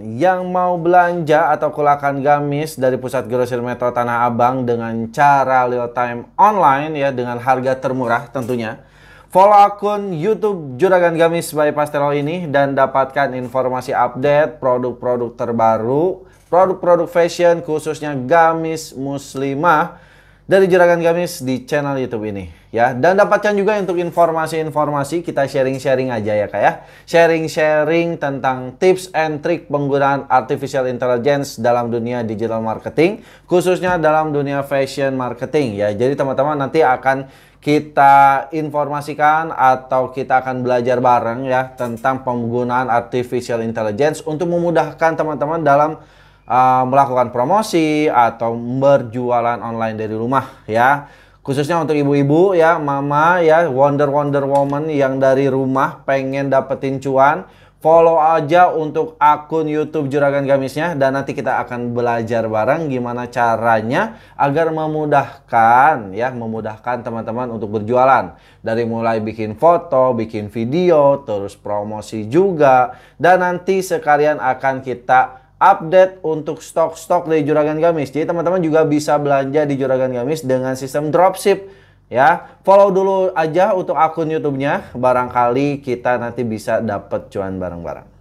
yang mau belanja atau kulakan gamis dari pusat grosir Metro Tanah Abang dengan cara real time online ya dengan harga termurah tentunya. Follow akun YouTube Juragan Gamis by pastel ini dan dapatkan informasi update produk-produk terbaru, produk-produk fashion khususnya gamis muslimah dari Juragan Gamis di channel YouTube ini ya dan dapatkan juga untuk informasi-informasi kita sharing-sharing aja ya kak ya sharing-sharing tentang tips and trick penggunaan artificial intelligence dalam dunia digital marketing khususnya dalam dunia fashion marketing ya jadi teman-teman nanti akan kita informasikan atau kita akan belajar bareng ya tentang penggunaan artificial intelligence untuk memudahkan teman-teman dalam uh, melakukan promosi atau berjualan online dari rumah ya khususnya untuk ibu-ibu ya, mama ya, wonder wonder woman yang dari rumah pengen dapetin cuan, follow aja untuk akun YouTube Juragan Gamisnya dan nanti kita akan belajar bareng gimana caranya agar memudahkan ya, memudahkan teman-teman untuk berjualan. Dari mulai bikin foto, bikin video, terus promosi juga dan nanti sekalian akan kita update untuk stok-stok dari Juragan Gamis. Jadi teman-teman juga bisa belanja di Juragan Gamis dengan sistem dropship ya. Follow dulu aja untuk akun YouTube-nya, barangkali kita nanti bisa dapat cuan bareng-bareng.